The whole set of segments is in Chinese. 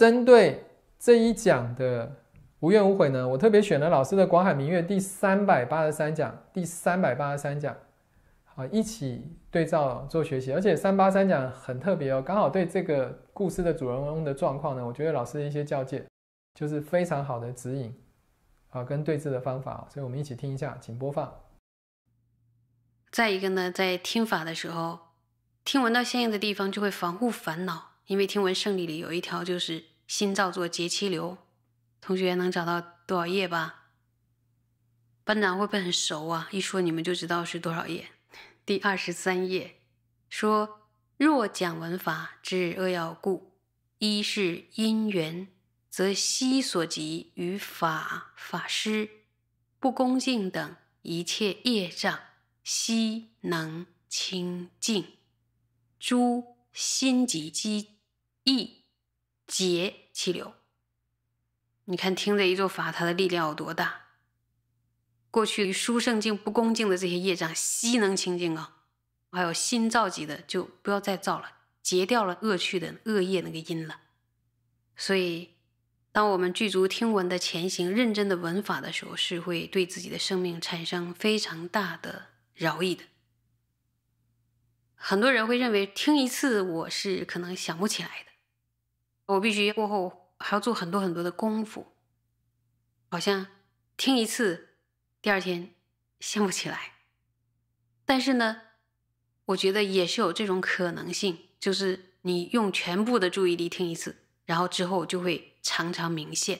针对这一讲的无怨无悔呢，我特别选了老师的《广海明月》第三百八十三讲。第三百八十三讲，好，一起对照做学习。而且三八三讲很特别哦，刚好对这个故事的主人翁的状况呢，我觉得老师的一些教诫就是非常好的指引啊，跟对峙的方法。所以我们一起听一下，请播放。再一个呢，在听法的时候，听闻到相应的地方就会防护烦恼，因为听闻胜利里有一条就是。新造作结气流，同学能找到多少页吧？班长会不会很熟啊？一说你们就知道是多少页？第二十三页说：若讲文法之恶要故，一是因缘，则悉所及于法法师不恭敬等一切业障，悉能清净。诸心即机意结。气流，你看，听这一座法，它的力量有多大？过去书圣境不恭敬的这些业障，悉能清净啊！还有新造极的，就不要再造了，截掉了恶趣的恶业那个因了。所以，当我们具足听闻的前行、认真的闻法的时候，是会对自己的生命产生非常大的饶益的。很多人会认为，听一次我是可能想不起来的。我必须过后还要做很多很多的功夫，好像听一次，第二天想不起来。但是呢，我觉得也是有这种可能性，就是你用全部的注意力听一次，然后之后就会常常明现，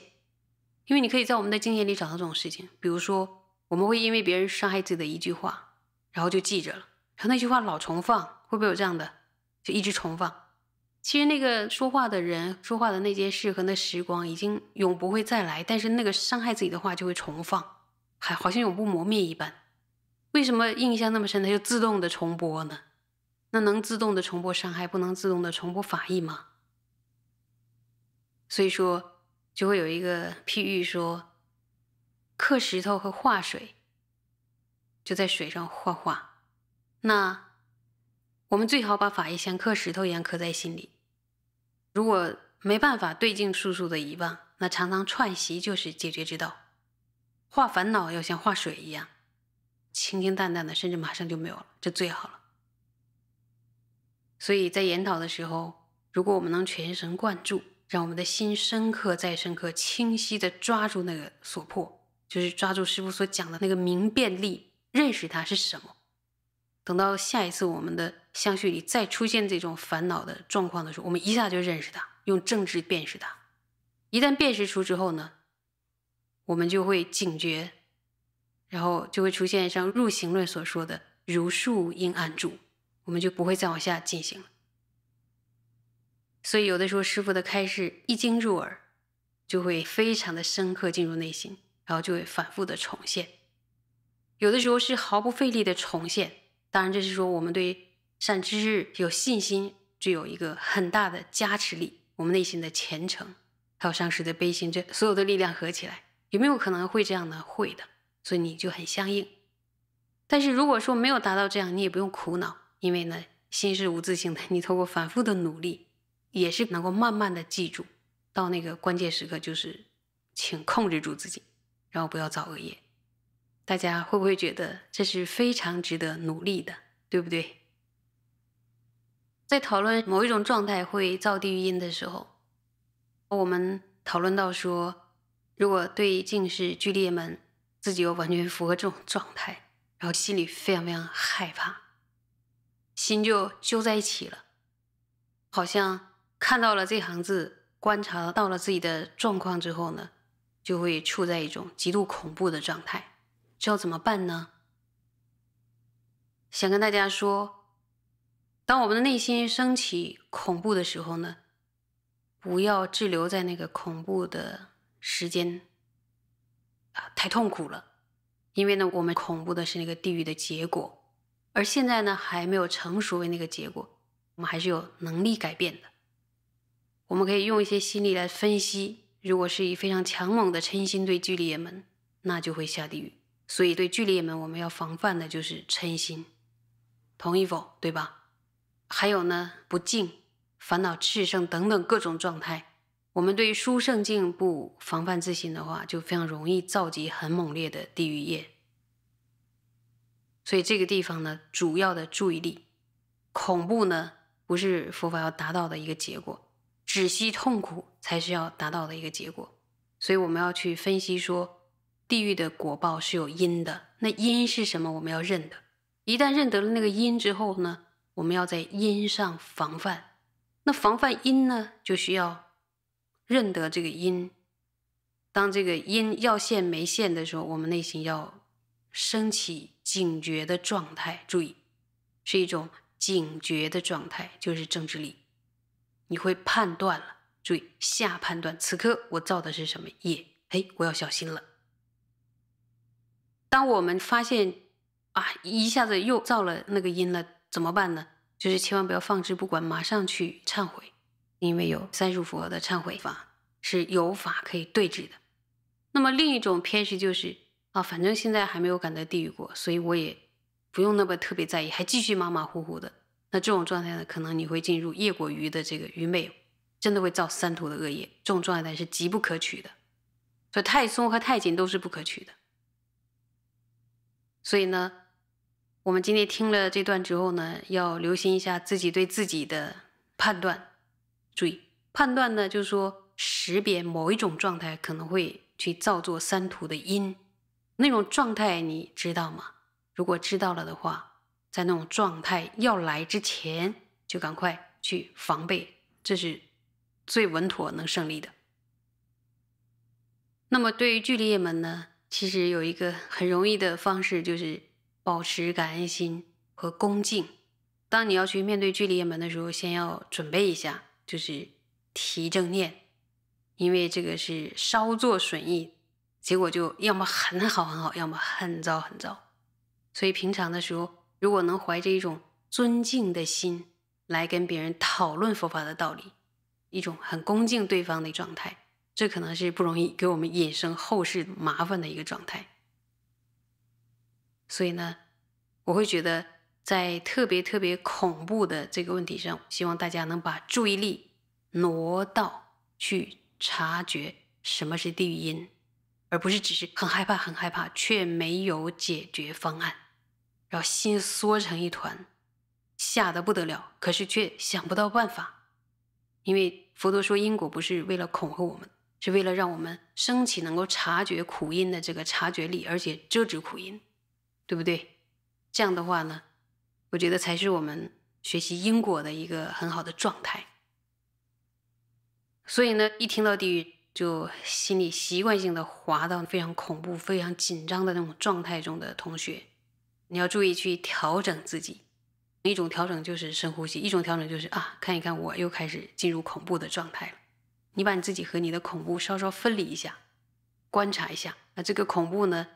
因为你可以在我们的经验里找到这种事情。比如说，我们会因为别人伤害自己的一句话，然后就记着了，然后那句话老重放，会不会有这样的，就一直重放？其实那个说话的人、说话的那件事和那时光已经永不会再来，但是那个伤害自己的话就会重放，还好像永不磨灭一般。为什么印象那么深，它就自动的重播呢？那能自动的重播伤害，不能自动的重播法益吗？所以说，就会有一个譬喻说，刻石头和画水，就在水上画画，那。我们最好把法医像刻石头一样刻在心里。如果没办法对净叔叔的遗忘，那常常串习就是解决之道。化烦恼要像化水一样，清清淡淡的，甚至马上就没有了，这最好了。所以在研讨的时候，如果我们能全神贯注，让我们的心深刻再深刻，清晰的抓住那个所破，就是抓住师傅所讲的那个明辨力，认识它是什么。等到下一次我们的。相续里再出现这种烦恼的状况的时候，我们一下就认识它，用正知辨识它。一旦辨识出之后呢，我们就会警觉，然后就会出现像入行论所说的“如树应安住”，我们就不会再往下进行了。所以有的时候，师傅的开示一经入耳，就会非常的深刻进入内心，然后就会反复的重现。有的时候是毫不费力的重现，当然这是说我们对。善知识，有信心，具有一个很大的加持力。我们内心的虔诚，还有上师的悲心，这所有的力量合起来，有没有可能会这样呢？会的？所以你就很相应。但是如果说没有达到这样，你也不用苦恼，因为呢，心是无自性的，你通过反复的努力，也是能够慢慢的记住。到那个关键时刻，就是请控制住自己，然后不要造恶业。大家会不会觉得这是非常值得努力的，对不对？在讨论某一种状态会造地狱音的时候，我们讨论到说，如果对近是巨裂门，自己又完全符合这种状态，然后心里非常非常害怕，心就揪在一起了。好像看到了这行字，观察到了自己的状况之后呢，就会处在一种极度恐怖的状态。这要怎么办呢？想跟大家说。当我们的内心升起恐怖的时候呢，不要滞留在那个恐怖的时间。啊，太痛苦了，因为呢，我们恐怖的是那个地狱的结果，而现在呢，还没有成熟为那个结果，我们还是有能力改变的。我们可以用一些心理来分析，如果是以非常强猛的嗔心对巨离也门，那就会下地狱。所以，对巨离也门，我们要防范的就是嗔心。同意否？对吧？还有呢，不敬、烦恼炽盛等等各种状态，我们对殊胜境不防范自心的话，就非常容易造集很猛烈的地狱业。所以这个地方呢，主要的注意力、恐怖呢，不是佛法要达到的一个结果，止息痛苦才是要达到的一个结果。所以我们要去分析说，地狱的果报是有因的，那因是什么？我们要认的。一旦认得了那个因之后呢？我们要在音上防范，那防范音呢，就需要认得这个音。当这个音要现没现的时候，我们内心要升起警觉的状态。注意，是一种警觉的状态，就是正治力。你会判断了，注意下判断。此刻我造的是什么业？嘿，我要小心了。当我们发现啊，一下子又造了那个音了。怎么办呢？就是千万不要放置不管，马上去忏悔，因为有三世佛的忏悔法是有法可以对治的。那么另一种偏执就是啊，反正现在还没有赶在地狱过，所以我也不用那么特别在意，还继续马马虎虎的。那这种状态呢，可能你会进入业果愚的这个愚昧，真的会造三途的恶业。这种状态是极不可取的，所以太松和太紧都是不可取的。所以呢。我们今天听了这段之后呢，要留心一下自己对自己的判断，注意判断呢，就是说识别某一种状态可能会去造作三途的因，那种状态你知道吗？如果知道了的话，在那种状态要来之前就赶快去防备，这是最稳妥能胜利的。那么对于距离们呢，其实有一个很容易的方式就是。保持感恩心和恭敬。当你要去面对距离业门的时候，先要准备一下，就是提正念，因为这个是稍作损益，结果就要么很好很好，要么很糟很糟。所以平常的时候，如果能怀着一种尊敬的心来跟别人讨论佛法的道理，一种很恭敬对方的状态，这可能是不容易给我们引生后世麻烦的一个状态。所以呢，我会觉得，在特别特别恐怖的这个问题上，希望大家能把注意力挪到去察觉什么是地狱因，而不是只是很害怕、很害怕，却没有解决方案，然后心缩成一团，吓得不得了，可是却想不到办法。因为佛陀说，因果不是为了恐吓我们，是为了让我们升起能够察觉苦因的这个察觉力，而且遮止苦因。对不对？这样的话呢，我觉得才是我们学习因果的一个很好的状态。所以呢，一听到地狱就心里习惯性的滑到非常恐怖、非常紧张的那种状态中的同学，你要注意去调整自己。一种调整就是深呼吸；一种调整就是啊，看一看我又开始进入恐怖的状态了。你把你自己和你的恐怖稍稍分离一下，观察一下，那这个恐怖呢，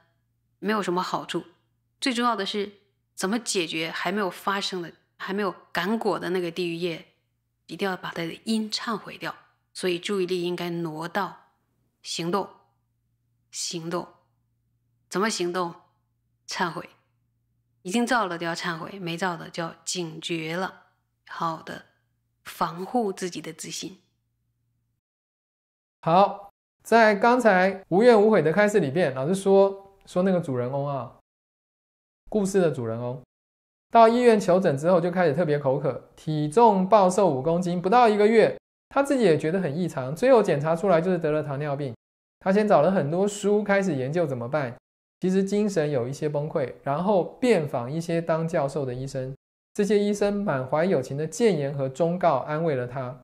没有什么好处。最重要的是，怎么解决还没有发生的、还没有感果的那个地狱业？一定要把它的因忏悔掉。所以注意力应该挪到行动，行动，怎么行动？忏悔，已经造了就要忏悔，没造的就要警觉了。好的，防护自己的自信。好，在刚才无怨无悔的开始里边，老师说说那个主人公啊。故事的主人公到医院求诊之后，就开始特别口渴，体重暴瘦五公斤，不到一个月，他自己也觉得很异常。最后检查出来就是得了糖尿病。他先找了很多书，开始研究怎么办。其实精神有一些崩溃，然后遍访一些当教授的医生，这些医生满怀友情的谏言和忠告，安慰了他。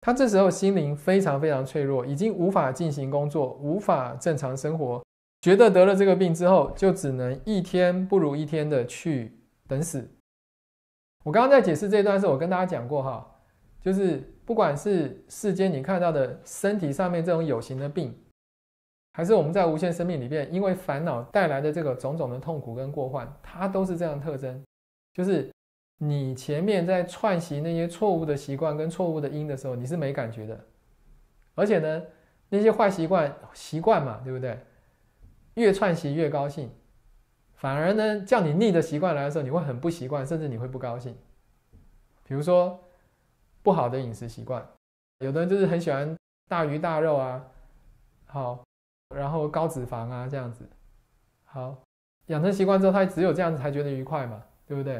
他这时候心灵非常非常脆弱，已经无法进行工作，无法正常生活。觉得得了这个病之后，就只能一天不如一天的去等死。我刚刚在解释这一段时，我跟大家讲过哈，就是不管是世间你看到的身体上面这种有形的病，还是我们在无限生命里面因为烦恼带来的这个种种的痛苦跟过患，它都是这样的特征。就是你前面在串习那些错误的习惯跟错误的因的时候，你是没感觉的。而且呢，那些坏习惯，习惯嘛，对不对？越串习越高兴，反而呢，叫你逆的习惯来的时候，你会很不习惯，甚至你会不高兴。比如说，不好的饮食习惯，有的人就是很喜欢大鱼大肉啊，好，然后高脂肪啊这样子，好，养成习惯之后，他只有这样子才觉得愉快嘛，对不对？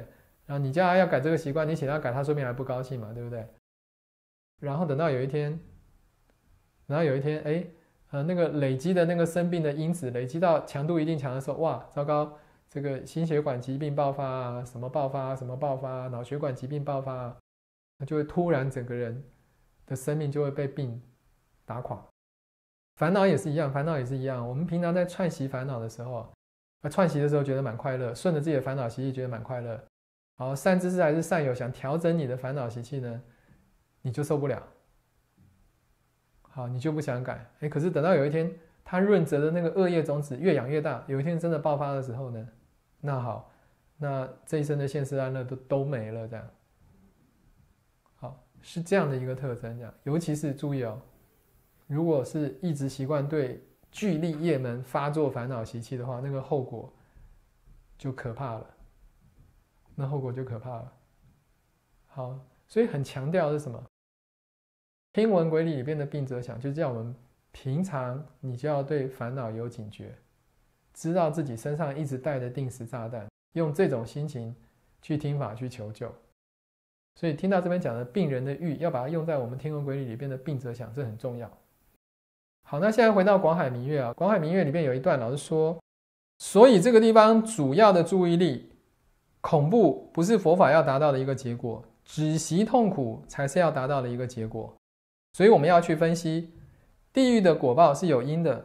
然后你将来要改这个习惯，你想要改，他说不定还不高兴嘛，对不对？然后等到有一天，然后有一天，哎。呃，那个累积的那个生病的因子，累积到强度一定强的时候，哇，糟糕！这个心血管疾病爆发啊，什么爆发啊，什么爆发啊，脑血管疾病爆发啊，那就会突然整个人的生命就会被病打垮。烦恼也是一样，烦恼也是一样。我们平常在串习烦恼的时候，啊，串习的时候觉得蛮快乐，顺着自己的烦恼习气觉得蛮快乐。好，善知识还是善友想调整你的烦恼习气呢，你就受不了。好，你就不想改，哎，可是等到有一天，它润泽的那个恶业种子越养越大，有一天真的爆发的时候呢，那好，那这一生的现世安乐都都没了，这样。好，是这样的一个特征，这样，尤其是注意哦，如果是一直习惯对聚力业门发作烦恼习气的话，那个后果就可怕了，那后果就可怕了。好，所以很强调是什么？听闻鬼理里边的病者想，就叫我们平常你就要对烦恼有警觉，知道自己身上一直带着定时炸弹，用这种心情去听法去求救。所以听到这边讲的病人的欲，要把它用在我们听闻鬼理里边的病者想，这很重要。好，那现在回到广海明月啊，广海明月里边有一段老师说，所以这个地方主要的注意力恐怖不是佛法要达到的一个结果，止息痛苦才是要达到的一个结果。所以我们要去分析地狱的果报是有因的，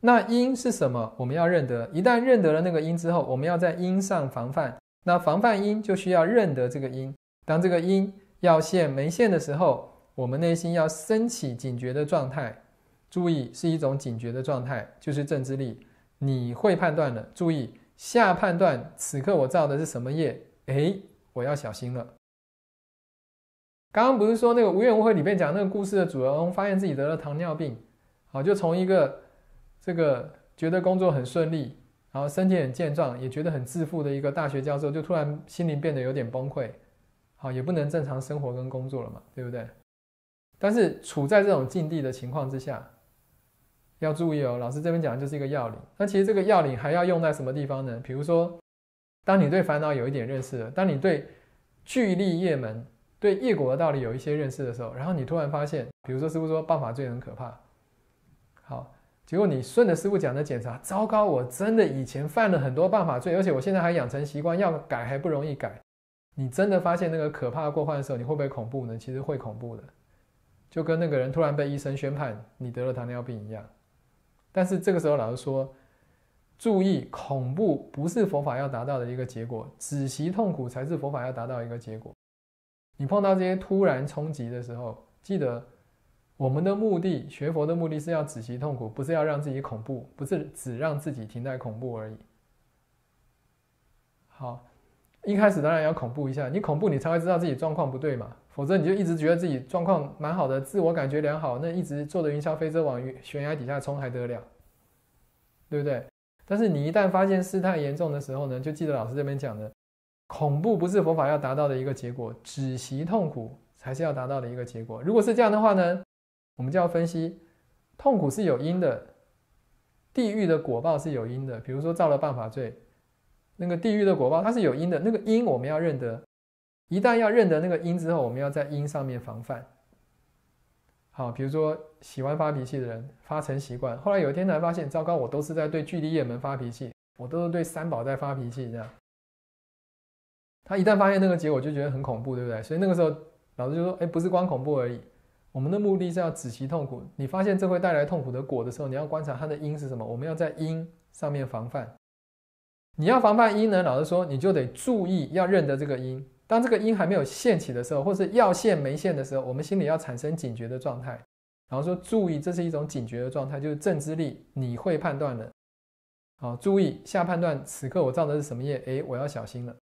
那因是什么？我们要认得。一旦认得了那个因之后，我们要在因上防范。那防范因就需要认得这个因。当这个因要现没现的时候，我们内心要升起警觉的状态，注意是一种警觉的状态，就是正知力。你会判断了，注意下判断。此刻我造的是什么业？诶，我要小心了。刚刚不是说那个《无怨无悔》里面讲那个故事的主人公，发现自己得了糖尿病，好，就从一个这个觉得工作很顺利，然后身体很健壮，也觉得很自负的一个大学教授，就突然心灵变得有点崩溃，好，也不能正常生活跟工作了嘛，对不对？但是处在这种境地的情况之下，要注意哦，老师这边讲的就是一个要领。那其实这个要领还要用在什么地方呢？比如说，当你对烦恼有一点认识了，当你对聚力业门。对因果的道理有一些认识的时候，然后你突然发现，比如说师傅说“谤法罪很可怕”，好，结果你顺着师傅讲的检查，糟糕，我真的以前犯了很多谤法罪，而且我现在还养成习惯，要改还不容易改。你真的发现那个可怕的过患的时候，你会不会恐怖呢？其实会恐怖的，就跟那个人突然被医生宣判你得了糖尿病一样。但是这个时候老师说，注意恐怖不是佛法要达到的一个结果，止息痛苦才是佛法要达到一个结果。你碰到这些突然冲击的时候，记得我们的目的，学佛的目的是要止息痛苦，不是要让自己恐怖，不是只让自己停在恐怖而已。好，一开始当然要恐怖一下，你恐怖你才会知道自己状况不对嘛，否则你就一直觉得自己状况蛮好的，自我感觉良好，那一直坐着云霄飞车往悬崖底下冲还得了，对不对？但是你一旦发现事态严重的时候呢，就记得老师这边讲的。恐怖不是佛法要达到的一个结果，止息痛苦才是要达到的一个结果。如果是这样的话呢，我们就要分析，痛苦是有因的，地狱的果报是有因的。比如说造了谤法罪，那个地狱的果报它是有因的，那个因我们要认得。一旦要认得那个因之后，我们要在因上面防范。好，比如说喜欢发脾气的人，发成习惯，后来有一天才发现，糟糕，我都是在对距离业门发脾气，我都是对三宝在发脾气，这样。他一旦发现那个结果，就觉得很恐怖，对不对？所以那个时候，老师就说：“哎，不是光恐怖而已，我们的目的是要止其痛苦。你发现这会带来痛苦的果的时候，你要观察它的因是什么。我们要在因上面防范。你要防范因呢？老师说，你就得注意，要认得这个因。当这个因还没有现起的时候，或是要现没现的时候，我们心里要产生警觉的状态。然后说，注意，这是一种警觉的状态，就是正知力，你会判断的。好，注意下判断，此刻我造的是什么业？哎，我要小心了。”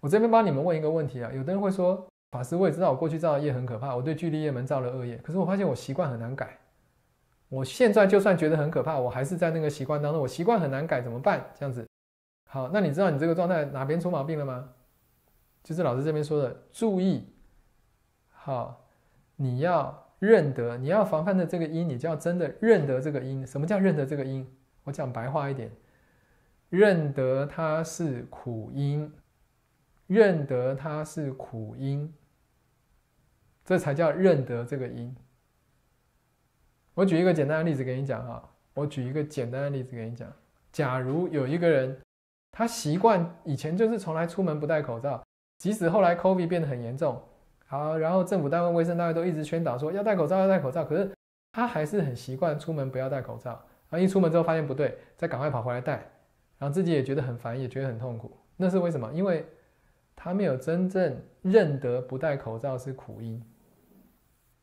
我这边帮你们问一个问题啊，有的人会说法师，我也知道我过去造的业很可怕，我对距离业门造了恶业，可是我发现我习惯很难改，我现在就算觉得很可怕，我还是在那个习惯当中，我习惯很难改，怎么办？这样子，好，那你知道你这个状态哪边出毛病了吗？就是老师这边说的，注意，好，你要认得，你要防范的这个因，你就要真的认得这个因。什么叫认得这个因？我讲白话一点，认得它是苦因。认得它是苦因，这才叫认得这个因。我举一个简单的例子给你讲哈，我举一个简单的例子给你讲。假如有一个人，他习惯以前就是从来出门不戴口罩，即使后来 COVID 变得很严重，好，然后政府单位、卫生单位都一直宣导说要戴口罩，要戴口罩，可是他还是很习惯出门不要戴口罩。然后一出门之后发现不对，再赶快跑回来戴，然后自己也觉得很烦，也觉得很痛苦。那是为什么？因为他没有真正认得不戴口罩是苦因，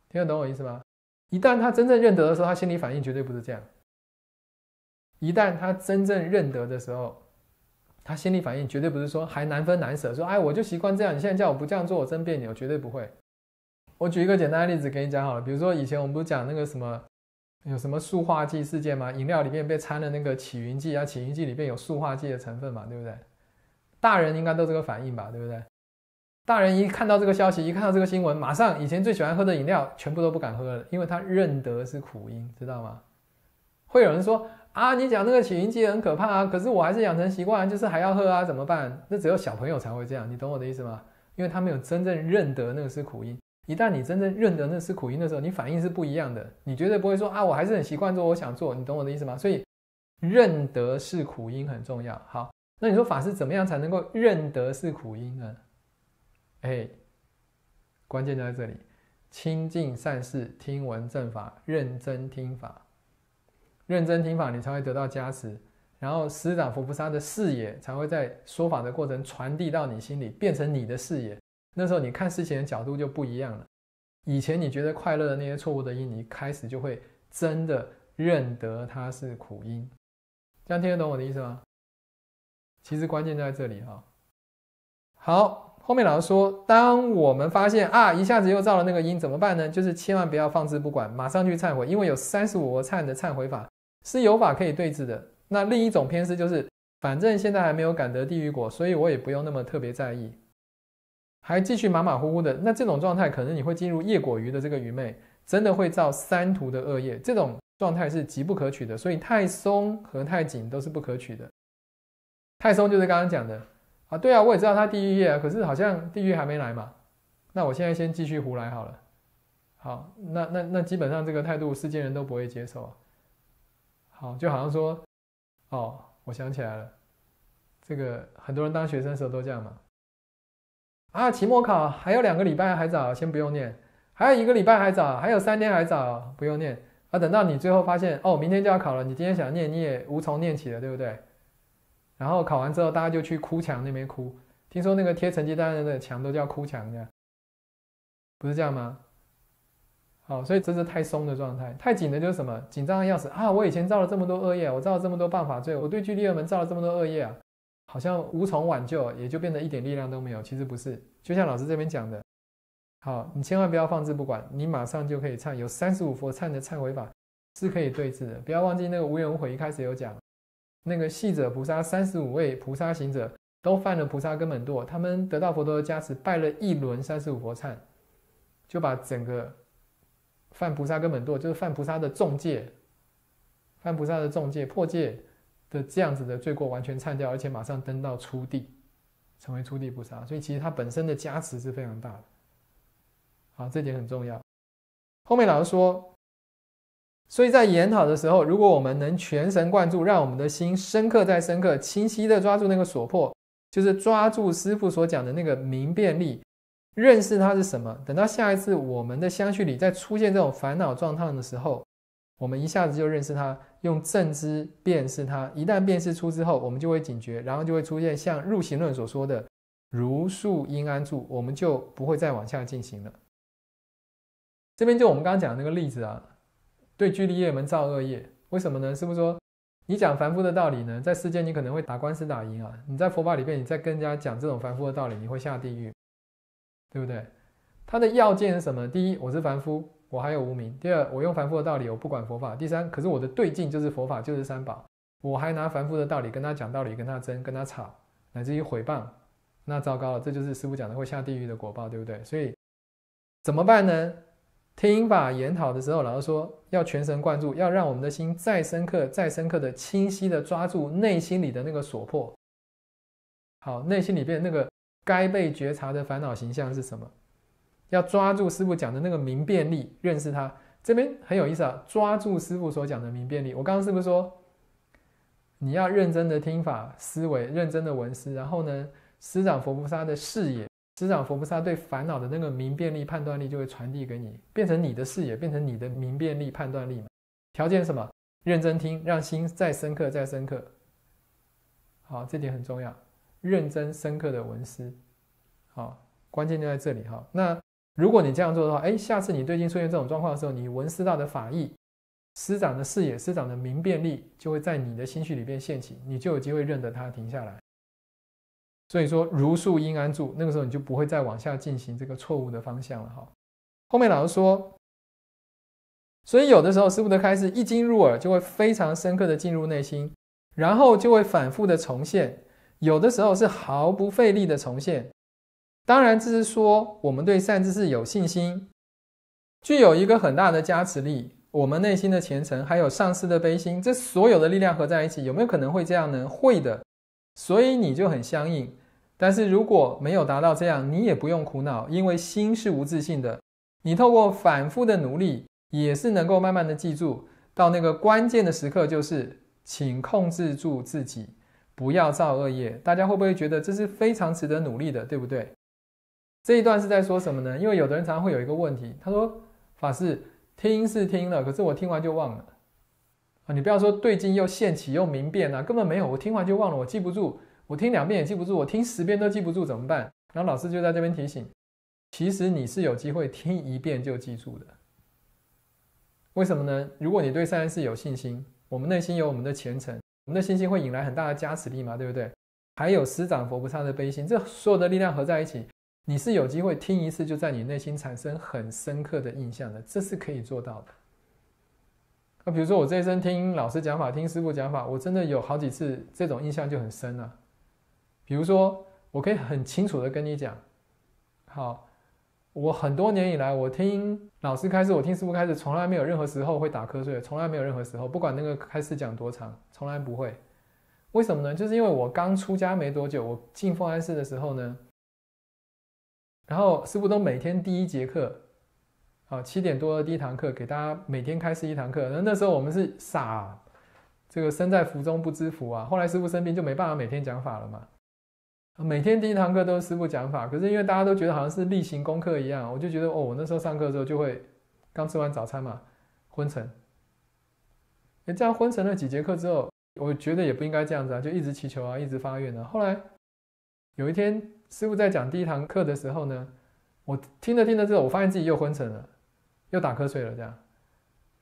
听得懂我意思吗？一旦他真正认得的时候，他心理反应绝对不是这样。一旦他真正认得的时候，他心理反应绝对不是说还难分难舍，说哎，我就习惯这样，你现在叫我不这样做，我真别扭，绝对不会。我举一个简单的例子给你讲好了，比如说以前我们不是讲那个什么有什么塑化剂事件吗？饮料里面被掺了那个起云剂啊，起云剂里面有塑化剂的成分嘛，对不对？大人应该都这个反应吧，对不对？大人一看到这个消息，一看到这个新闻，马上以前最喜欢喝的饮料全部都不敢喝了，因为他认得是苦音，知道吗？会有人说啊，你讲那个起云剂很可怕啊，可是我还是养成习惯，就是还要喝啊，怎么办？那只有小朋友才会这样，你懂我的意思吗？因为他没有真正认得那个是苦音。一旦你真正认得那是苦音的时候，你反应是不一样的，你绝对不会说啊，我还是很习惯做我想做。你懂我的意思吗？所以认得是苦音很重要。好。那你说法师怎么样才能够认得是苦因呢？哎，关键就在这里：清净善事、听闻正法、认真听法、认真听法，你才会得到加持。然后，师长佛菩萨的视野才会在说法的过程传递到你心里，变成你的视野。那时候，你看事情的角度就不一样了。以前你觉得快乐的那些错误的因，你开始就会真的认得它是苦因。这样听得懂我的意思吗？其实关键在这里哈。好，后面老师说，当我们发现啊，一下子又造了那个因，怎么办呢？就是千万不要放置不管，马上去忏悔，因为有三十五个忏的忏悔法是有法可以对治的。那另一种偏思就是，反正现在还没有感得地狱果，所以我也不用那么特别在意，还继续马马虎虎的。那这种状态，可能你会进入业果鱼的这个愚昧，真的会造三途的恶业。这种状态是极不可取的，所以太松和太紧都是不可取的。太松就是刚刚讲的啊，对啊，我也知道他地狱啊，可是好像地狱还没来嘛。那我现在先继续胡来好了。好，那那那基本上这个态度世间人都不会接受。好，就好像说，哦，我想起来了，这个很多人当学生时候都这样嘛。啊，期末考还有两个礼拜还早，先不用念；还有一个礼拜还早，还有三天还早，不用念。啊，等到你最后发现，哦，明天就要考了，你今天想念你也无从念起了，对不对？然后考完之后，大家就去哭墙那边哭。听说那个贴成绩单的墙都叫哭墙这样不是这样吗？好，所以这是太松的状态，太紧的就是什么？紧张的要死啊！我以前造了这么多恶业，我造了这么多谤法罪，我对居留二门造了这么多恶业啊，好像无从挽救，也就变得一点力量都没有。其实不是，就像老师这边讲的，好，你千万不要放置不管，你马上就可以忏。有三十五佛忏的忏悔法是可以对治的，不要忘记那个无怨无悔，一开始有讲。那个细者菩萨三十五位菩萨行者都犯了菩萨根本堕，他们得到佛陀的加持，拜了一轮三十五佛忏，就把整个犯菩萨根本堕，就是犯菩萨的重戒，犯菩萨的重戒破戒的这样子的罪过完全忏掉，而且马上登到初地，成为初地菩萨。所以其实它本身的加持是非常大的，好，这点很重要。后面老师说。所以在研讨的时候，如果我们能全神贯注，让我们的心深刻再深刻，清晰的抓住那个所破，就是抓住师傅所讲的那个明辨力，认识它是什么。等到下一次我们的相续里再出现这种烦恼状态的时候，我们一下子就认识它，用正知辨识它。一旦辨识出之后，我们就会警觉，然后就会出现像入行论所说的如树阴安住，我们就不会再往下进行了。这边就我们刚刚讲的那个例子啊。对居利业门造恶业，为什么呢？师傅说，你讲凡夫的道理呢，在世间你可能会打官司打赢啊。你在佛法里面，你再跟人家讲这种凡夫的道理，你会下地狱，对不对？他的要件是什么？第一，我是凡夫，我还有无名；第二，我用凡夫的道理，我不管佛法；第三，可是我的对境就是佛法，就是三宝，我还拿凡夫的道理跟他讲道理，跟他争，跟他吵，乃至于毁谤，那糟糕了，这就是师傅讲的会下地狱的果报，对不对？所以怎么办呢？听法研讨的时候，老师说要全神贯注，要让我们的心再深刻、再深刻的清晰的抓住内心里的那个所迫。好，内心里边那个该被觉察的烦恼形象是什么？要抓住师傅讲的那个明辨力，认识它。这边很有意思啊，抓住师傅所讲的明辨力。我刚刚是不是说你要认真的听法，思维认真的闻思，然后呢，师长佛菩萨的视野。师长佛菩萨对烦恼的那个明辨力、判断力就会传递给你，变成你的视野，变成你的明辨力、判断力嘛。条件什么？认真听，让心再深刻、再深刻。好，这点很重要，认真深刻的闻思。好，关键就在这里哈。那如果你这样做的话，哎，下次你最近出现这种状况的时候，你闻思道的法意。师长的视野、师长的明辨力就会在你的心绪里边现起，你就有机会认得它停下来。所以说，如树应安住，那个时候你就不会再往下进行这个错误的方向了哈。后面老师说，所以有的时候，师傅的开示一经入耳，就会非常深刻的进入内心，然后就会反复的重现。有的时候是毫不费力的重现。当然，这是说我们对善知识有信心，具有一个很大的加持力。我们内心的虔诚，还有上师的悲心，这所有的力量合在一起，有没有可能会这样呢？会的。所以你就很相应，但是如果没有达到这样，你也不用苦恼，因为心是无自信的。你透过反复的努力，也是能够慢慢的记住。到那个关键的时刻，就是请控制住自己，不要造恶业。大家会不会觉得这是非常值得努力的，对不对？这一段是在说什么呢？因为有的人常常会有一个问题，他说：“法师，听是听了，可是我听完就忘了。”啊，你不要说对经又现起又明辨啊，根本没有，我听完就忘了，我记不住，我听两遍也记不住，我听十遍都记不住，怎么办？然后老师就在这边提醒，其实你是有机会听一遍就记住的，为什么呢？如果你对三事有信心，我们内心有我们的虔诚，我们的信心会引来很大的加持力嘛，对不对？还有十长佛菩萨的悲心，这所有的力量合在一起，你是有机会听一次就在你内心产生很深刻的印象的，这是可以做到的。那比如说，我这一生听老师讲法，听师傅讲法，我真的有好几次这种印象就很深了。比如说，我可以很清楚的跟你讲，好，我很多年以来，我听老师开始，我听师傅开始，从来没有任何时候会打瞌睡，从来没有任何时候，不管那个开始讲多长，从来不会。为什么呢？就是因为我刚出家没多久，我进奉安寺的时候呢，然后师傅都每天第一节课。啊，七点多的第一堂课给大家每天开始一堂课，那那时候我们是傻，这个身在福中不知福啊。后来师傅生病就没办法每天讲法了嘛，每天第一堂课都是师傅讲法，可是因为大家都觉得好像是例行功课一样，我就觉得哦，我那时候上课的时候就会刚吃完早餐嘛昏沉，哎，这样昏沉了几节课之后，我觉得也不应该这样子啊，就一直祈求啊，一直发愿呢。后来有一天师傅在讲第一堂课的时候呢，我听着听着之后，我发现自己又昏沉了。又打瞌睡了，这样，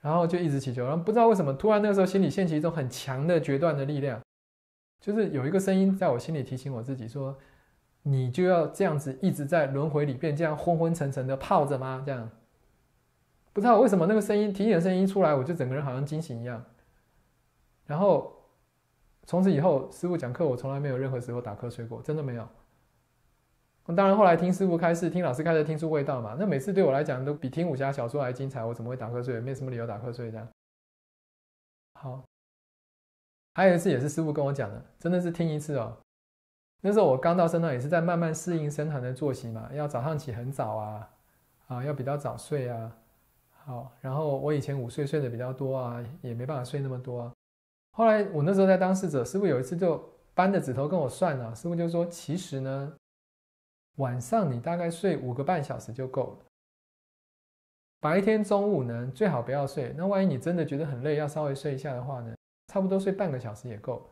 然后就一直祈求，然后不知道为什么，突然那个时候心里掀起一种很强的决断的力量，就是有一个声音在我心里提醒我自己说：“你就要这样子一直在轮回里边这样昏昏沉沉的泡着吗？”这样，不知道为什么那个声音提醒的声音出来，我就整个人好像惊醒一样，然后从此以后师傅讲课我从来没有任何时候打瞌睡过，真的没有。当然后来听师傅开示，听老师开示，听出味道嘛。那每次对我来讲都比听武侠小说还精彩，我怎么会打瞌睡？没什么理由打瞌睡的。好，还有一次也是师傅跟我讲的，真的是听一次哦。那时候我刚到深堂，也是在慢慢适应深堂的作息嘛，要早上起很早啊，啊要比较早睡啊。好，然后我以前午睡睡的比较多啊，也没办法睡那么多。后来我那时候在当侍者，师傅有一次就扳着指头跟我算了，师傅就说其实呢。晚上你大概睡五个半小时就够了。白天中午呢，最好不要睡。那万一你真的觉得很累，要稍微睡一下的话呢，差不多睡半个小时也够。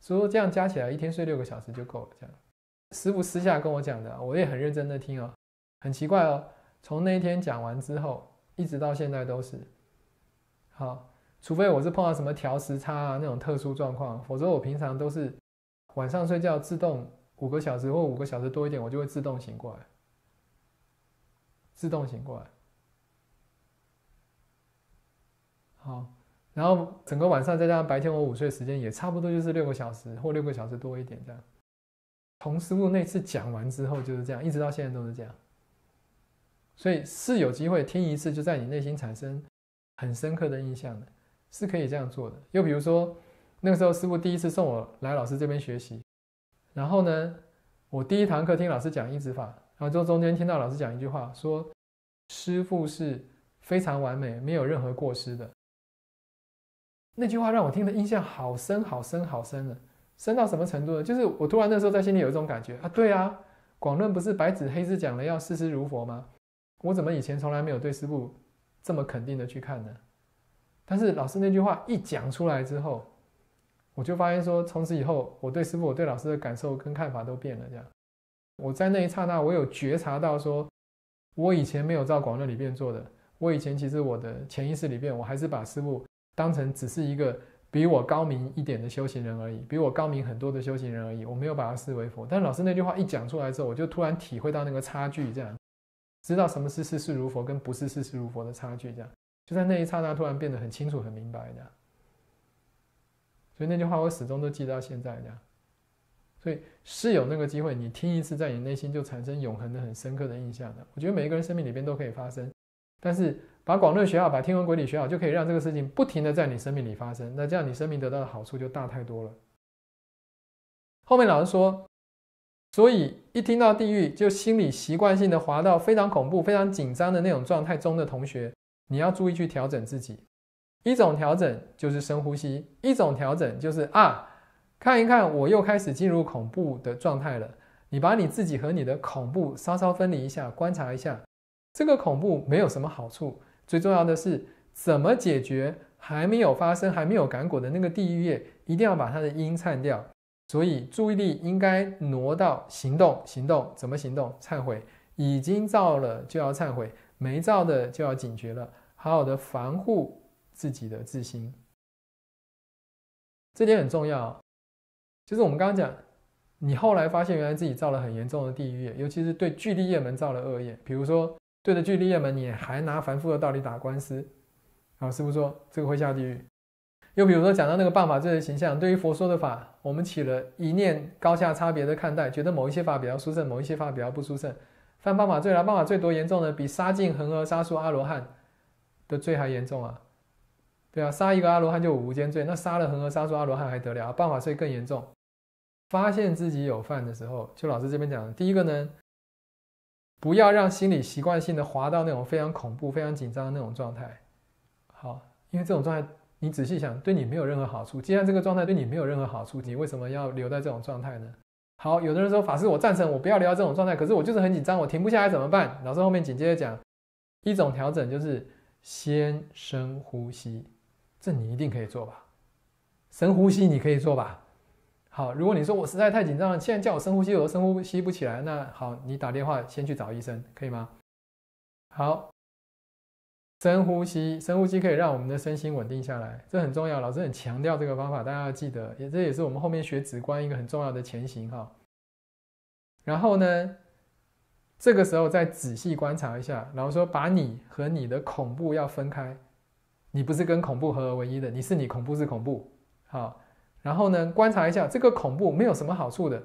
所以说这样加起来，一天睡六个小时就够了。这样，师傅私下跟我讲的，我也很认真地听哦。很奇怪哦，从那一天讲完之后，一直到现在都是。好，除非我是碰到什么调时差啊那种特殊状况，否则我平常都是晚上睡觉自动。五个小时或五个小时多一点，我就会自动醒过来，自动醒过来。好，然后整个晚上再加上白天我午睡时间，也差不多就是六个小时或六个小时多一点这样。从师傅那次讲完之后就是这样，一直到现在都是这样。所以是有机会听一次，就在你内心产生很深刻的印象的，是可以这样做的。又比如说，那个时候师傅第一次送我来老师这边学习。然后呢，我第一堂课听老师讲一指法，然后就中间听到老师讲一句话，说：“师傅是非常完美，没有任何过失的。”那句话让我听的印象好深好深好深的，深到什么程度呢？就是我突然那时候在心里有一种感觉啊，对啊，广论不是白纸黑字讲了要视师如佛吗？我怎么以前从来没有对师傅这么肯定的去看呢？但是老师那句话一讲出来之后。我就发现说，从此以后，我对师父、我对老师的感受跟看法都变了。这样，我在那一刹那，我有觉察到说，我以前没有照广论里边做的。我以前其实我的潜意识里边，我还是把师父当成只是一个比我高明一点的修行人而已，比我高明很多的修行人而已。我没有把他视为佛。但老师那句话一讲出来之后，我就突然体会到那个差距，这样，知道什么是事事如佛跟不是事事如佛的差距。这样，就在那一刹那，突然变得很清楚、很明白。这样。所以那句话，我始终都记到现在这样。所以是有那个机会，你听一次，在你内心就产生永恒的、很深刻的印象的。我觉得每一个人生命里边都可以发生。但是把广论学好，把天文鬼理学好，就可以让这个事情不停的在你生命里发生。那这样你生命得到的好处就大太多了。后面老师说，所以一听到地狱，就心里习惯性的滑到非常恐怖、非常紧张的那种状态中的同学，你要注意去调整自己。一种调整就是深呼吸，一种调整就是啊，看一看我又开始进入恐怖的状态了。你把你自己和你的恐怖稍稍分离一下，观察一下，这个恐怖没有什么好处。最重要的是怎么解决还没有发生、还没有感果的那个地狱业，一定要把它的因颤掉。所以注意力应该挪到行动，行动怎么行动？忏悔已经造了就要忏悔，没造的就要警觉了，好好的防护。自己的自心，这点很重要。就是我们刚刚讲，你后来发现原来自己造了很严重的地狱业，尤其是对具力业门造了恶业，比如说对着具力业门你还拿凡夫的道理打官司，啊，师傅说这个会下地狱。又比如说讲到那个谤法罪的形象，对于佛说的法，我们起了一念高下差别的看待，觉得某一些法比较殊胜，某一些法比较不殊胜，犯谤法罪了，谤法罪多严重的，比杀尽恒河沙数阿罗汉的罪还严重啊！对啊，杀一个阿罗汉就无间罪，那杀了恒河杀出阿罗汉还得了？谤法罪更严重。发现自己有犯的时候，就老师这边讲，第一个呢，不要让心里习惯性的滑到那种非常恐怖、非常紧张的那种状态。好，因为这种状态你仔细想，对你没有任何好处。既然这个状态对你没有任何好处，你为什么要留在这种状态呢？好，有的人说法师，我赞成，我不要留在这种状态，可是我就是很紧张，我停不下来怎么办？老师后面紧接着讲，一种调整就是先深呼吸。这你一定可以做吧？深呼吸你可以做吧？好，如果你说我实在太紧张了，现在叫我深呼吸，我都深呼吸不起来。那好，你打电话先去找医生，可以吗？好，深呼吸，深呼吸可以让我们的身心稳定下来，这很重要。老师很强调这个方法，大家要记得，也这也是我们后面学直观一个很重要的前行哈。然后呢，这个时候再仔细观察一下，然后说把你和你的恐怖要分开。你不是跟恐怖合而为一的，你是你，恐怖是恐怖。好，然后呢，观察一下这个恐怖没有什么好处的。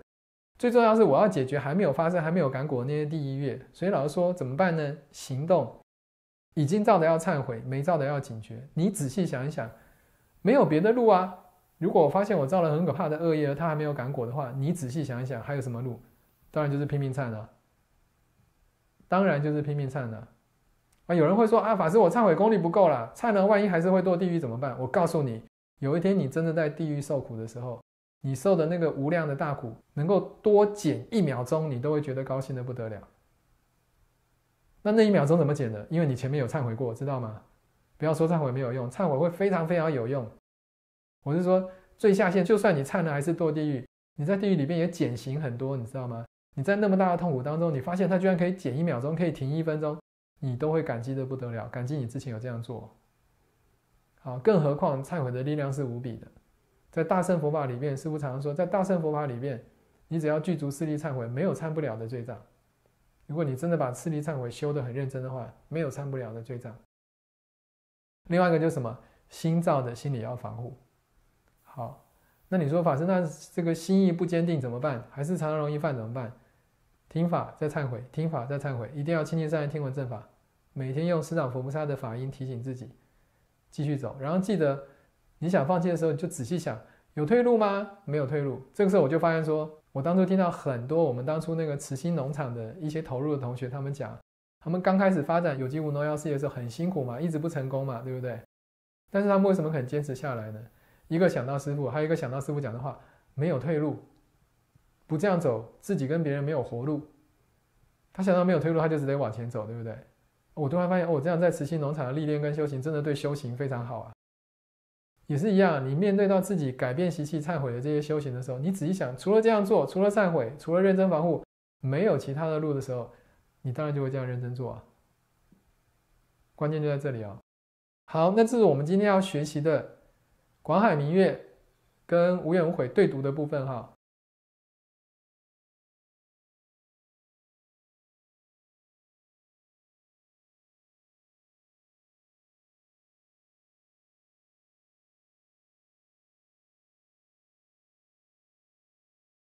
最重要是我要解决还没有发生、还没有感果那些第一月，所以老师说怎么办呢？行动，已经造的要忏悔，没造的要警觉。你仔细想一想，没有别的路啊。如果我发现我造了很可怕的恶业，而他还没有感果的话，你仔细想一想还有什么路？当然就是拼命忏了。当然就是拼命忏了。啊！有人会说：“啊，法师，我忏悔功力不够了，忏了万一还是会堕地狱怎么办？”我告诉你，有一天你真的在地狱受苦的时候，你受的那个无量的大苦，能够多减一秒钟，你都会觉得高兴的不得了。那那一秒钟怎么减的？因为你前面有忏悔过，知道吗？不要说忏悔没有用，忏悔会非常非常有用。我是说，最下限，就算你忏呢还是堕地狱，你在地狱里面也减刑很多，你知道吗？你在那么大的痛苦当中，你发现它居然可以减一秒钟，可以停一分钟。你都会感激的不得了，感激你之前有这样做。好，更何况忏悔的力量是无比的，在大乘佛法里面，师父常常说，在大乘佛法里面，你只要具足四力忏悔，没有忏不了的罪障。如果你真的把四力忏悔修得很认真的话，没有忏不了的罪障。另外一个就是什么，心造的心理要防护。好，那你说法师，那这个心意不坚定怎么办？还是常常容易犯怎么办？听法在忏悔，听法在忏悔，一定要清净善听闻正法。每天用师长佛菩萨的法音提醒自己，继续走。然后记得，你想放弃的时候，你就仔细想，有退路吗？没有退路。这个时候我就发现，说我当初听到很多我们当初那个慈心农场的一些投入的同学，他们讲，他们刚开始发展有机无农药事业的时候很辛苦嘛，一直不成功嘛，对不对？但是他们为什么肯坚持下来呢？一个想到师傅，还有一个想到师傅讲的话，没有退路。不这样走，自己跟别人没有活路。他想到没有退路，他就直接往前走，对不对？我突然发现，哦，我这样在慈心农场的历练跟修行，真的对修行非常好啊。也是一样，你面对到自己改变习气、忏悔的这些修行的时候，你仔细想，除了这样做，除了忏悔，除了认真防护，没有其他的路的时候，你当然就会这样认真做啊。关键就在这里啊。好，那这是我们今天要学习的《广海明月》跟《无怨无悔》对读的部分哈。